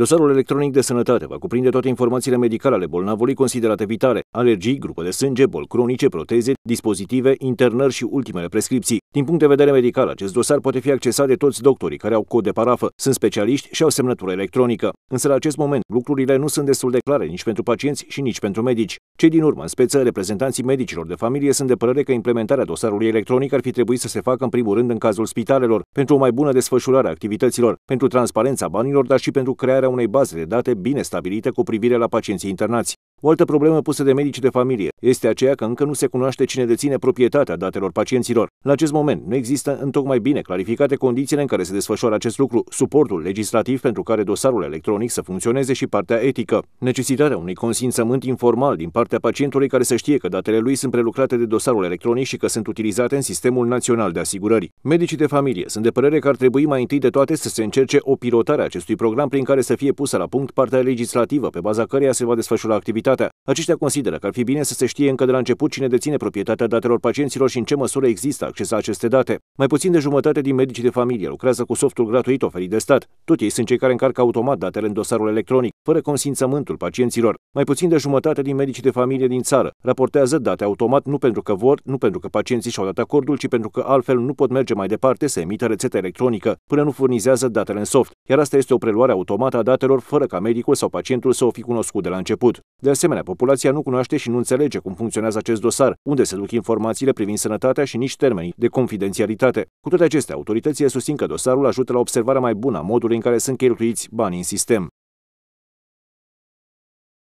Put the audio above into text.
Dosarul electronic de sănătate va cuprinde toate informațiile medicale ale bolnavului considerate vitale, alergii, grupă de sânge, boli cronice, proteze, dispozitive, internări și ultimele prescripții. Din punct de vedere medical, acest dosar poate fi accesat de toți doctorii care au cod de parafă, sunt specialiști și au semnătură electronică. Însă la acest moment lucrurile nu sunt destul de clare nici pentru pacienți și nici pentru medici. Cei din urmă, în speță, reprezentanții medicilor de familie sunt de părere că implementarea dosarului electronic ar fi trebuit să se facă în primul rând în cazul spitalelor, pentru o mai bună desfășurare a activităților, pentru transparența banilor, dar și pentru crearea unei baze de date bine stabilite cu privire la pacienții internați. O altă problemă pusă de medici de familie este aceea că încă nu se cunoaște cine deține proprietatea datelor pacienților. În acest moment nu există întocmai bine clarificate condițiile în care se desfășoară acest lucru, suportul legislativ pentru care dosarul electronic să funcționeze și partea etică, necesitatea unui consimțământ informal din partea pacientului care să știe că datele lui sunt prelucrate de dosarul electronic și că sunt utilizate în sistemul național de asigurări. Medicii de familie sunt de părere că ar trebui mai întâi de toate să se încerce o pilotare a acestui program prin care să fie pusă la punct partea legislativă pe baza căreia se va desfășura activitatea proprietatea. Aceștia consideră că ar fi bine să se știe încă de la început cine deține proprietatea datelor pacienților și în ce măsură există acces la aceste date. Mai puțin de jumătate din medicii de familie lucrează cu softul gratuit oferit de stat. Tot ei sunt cei care încarcă automat datele în dosarul electronic, fără consimțământul pacienților. Mai puțin de jumătate din medicii de familie din țară raportează date automat nu pentru că vor, nu pentru că pacienții și-au dat acordul, ci pentru că altfel nu pot merge mai departe să emită rețeta electronică până nu furnizează datele în soft, iar asta este o preluare automată a datelor fără ca medicul sau pacientul să o fi cunoscut de la început. De asemenea, populația nu cunoaște și nu înțelege cum funcționează acest dosar, unde se duc informațiile privind sănătatea și nici termenii de confidențialitate. Cu toate acestea, autoritățile susțin că dosarul ajută la observarea mai bună a modului în care sunt cheltuiți banii în sistem.